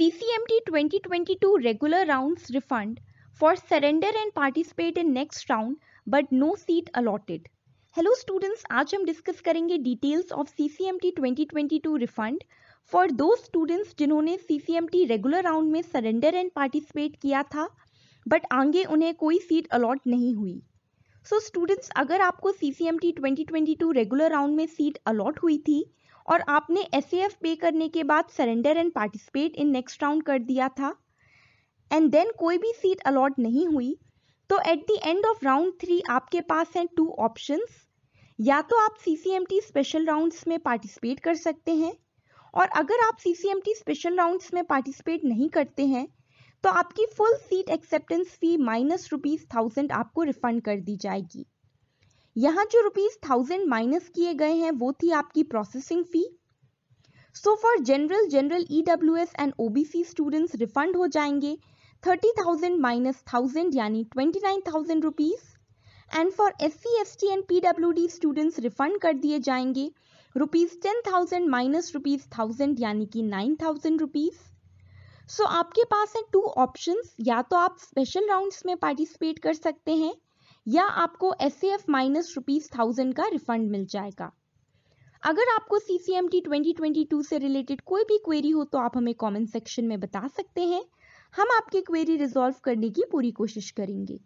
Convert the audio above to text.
CCMT 2022 regular rounds refund for surrender and participate in next round but no seat allotted. Hello students आज हम discuss करेंगे details of C C M T twenty twenty two refund for दो students जिन्होंने C C M T regular round में surrender and participate किया था but आगे उन्हें कोई सीट अलॉट नहीं हुई सो so, स्टूडेंट्स अगर आपको C C M T twenty twenty two regular round में सीट अलॉट हुई थी और आपने एस पे करने के बाद surrender and participate in next round कर दिया था एंड देन कोई भी सीट अलॉट नहीं हुई तो at the end of round three आपके पास हैं टू ऑप्शंस या तो आप सी स्पेशल राउंड्स में पार्टिसिपेट कर सकते हैं और अगर आप सी स्पेशल राउंड्स में पार्टिसिपेट नहीं करते हैं तो आपकी full seat acceptance fee minus rupees thousand आपको रिफ़ंड कर दी जाएगी यहाँ जो रुपीज थाउजेंड माइनस किए गए हैं वो थी आपकी processing fee so for general general E W S and O B C students refund हो जाएंगे थर्टी थाउजेंड माइनस थाउजेंड यानी twenty nine thousand rupees and for S C S T and P W D students refund कर दिए जाएंगे rupees ten thousand minus rupees thousand यानी कि nine thousand rupees so आपके पास हैं टू ऑप्शंस या तो आप स्पेशल राउंड्स में पार्टिसिपेट कर सकते हैं या आपको S C F minus rupees thousand का रिफंड मिल जाएगा अगर आपको C C M T twenty twenty two से रिलेटेड कोई भी क्वेरी हो तो आप हमें कॉमेंट सेक्शन में बता सकते हैं हम आपकी क्वेरी रिजॉल्व करने की पूरी कोशिश करेंगे